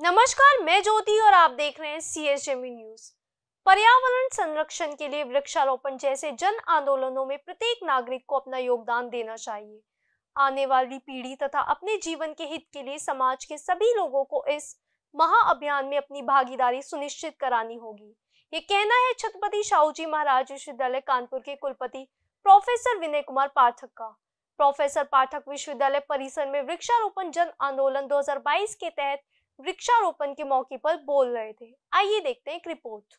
नमस्कार मैं ज्योति और आप देख रहे हैं सी एस एम न्यूज पर्यावरण संरक्षण के लिए वृक्षारोपण जैसे जन आंदोलनों में प्रत्येक नागरिक को अपना योगदान देना चाहिए आने वाली पीढ़ी तथा अपने जीवन के हित के लिए समाज के सभी लोगों को इस महाअभियान में अपनी भागीदारी सुनिश्चित करानी होगी ये कहना है छत्रपति शाहू जी महाराज विश्वविद्यालय कानपुर के कुलपति प्रोफेसर विनय कुमार पाठक का प्रोफेसर पाठक विश्वविद्यालय परिसर में वृक्षारोपण जन आंदोलन 2022 के तहत वृक्षारोपण के मौके पर बोल रहे थे आइए देखते हैं एक रिपोर्ट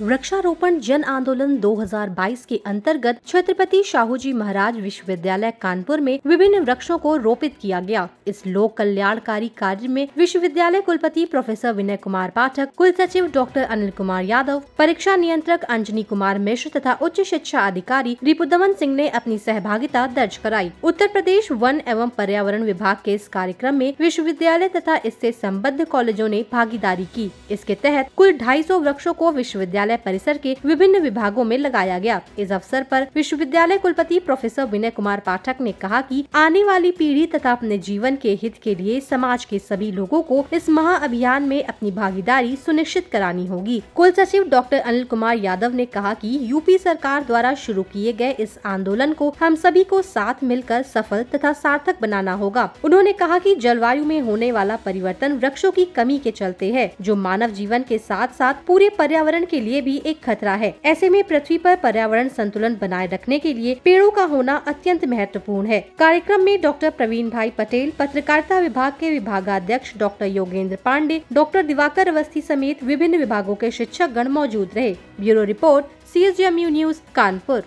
वृक्षारोपण जन आंदोलन 2022 के अंतर्गत छत्रपति शाहू जी महाराज विश्वविद्यालय कानपुर में विभिन्न वृक्षों को रोपित किया गया इस लोक कल्याणकारी कार्य में विश्वविद्यालय कुलपति प्रोफेसर विनय कुमार पाठक कुल सचिव डॉक्टर अनिल कुमार यादव परीक्षा नियंत्रक अंजनी कुमार मिश्र तथा उच्च शिक्षा अधिकारी रिपुदमन सिंह ने अपनी सहभागिता दर्ज कराई उत्तर प्रदेश वन एवं पर्यावरण विभाग के इस कार्यक्रम में विश्वविद्यालय तथा इससे सम्बद्ध कॉलेजों ने भागीदारी की इसके तहत कुल ढाई वृक्षों को विश्व विश्वविद्यालय परिसर के विभिन्न विभागों में लगाया गया इस अवसर पर विश्वविद्यालय कुलपति प्रोफेसर विनय कुमार पाठक ने कहा कि आने वाली पीढ़ी तथा अपने जीवन के हित के लिए समाज के सभी लोगों को इस महाअभियान में अपनी भागीदारी सुनिश्चित करानी होगी कुल सचिव डॉक्टर अनिल कुमार यादव ने कहा की यूपी सरकार द्वारा शुरू किए गए इस आंदोलन को हम सभी को साथ मिलकर सफल तथा सार्थक बनाना होगा उन्होंने कहा कि जलवायु में होने वाला परिवर्तन वृक्षों की कमी के चलते है जो मानव जीवन के साथ साथ पूरे पर्यावरण पर्यावरण के लिए भी एक खतरा है ऐसे में पृथ्वी पर पर्यावरण संतुलन बनाए रखने के लिए पेड़ों का होना अत्यंत महत्वपूर्ण है कार्यक्रम में डॉक्टर प्रवीण भाई पटेल पत्रकारिता विभाग के विभागाध्यक्ष डॉक्टर योगेंद्र पांडे डॉक्टर दिवाकर अवस्थी समेत विभिन्न विभागों के शिक्षक गण मौजूद रहे bureau report C S news Kanpur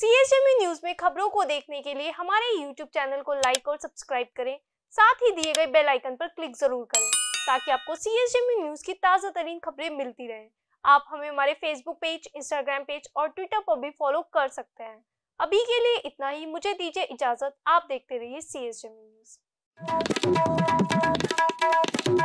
C S news में खबरों को देखने के लिए हमारे यूट्यूब चैनल को लाइक और सब्सक्राइब करें साथ ही दिए गए बेल आइकन पर क्लिक जरूर करें ताकि आपको सी न्यूज की ताज़ा तरीन खबरें मिलती रहें आप हमें हमारे फेसबुक पेज इंस्टाग्राम पेज और ट्विटर पर भी फॉलो कर सकते हैं अभी के लिए इतना ही मुझे दीजिए इजाजत आप देखते रहिए सी एस न्यूज